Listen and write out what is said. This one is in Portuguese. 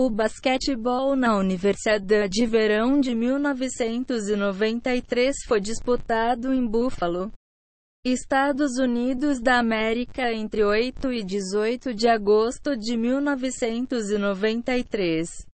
O basquetebol na Universidade de Verão de 1993 foi disputado em Buffalo, Estados Unidos da América entre 8 e 18 de agosto de 1993.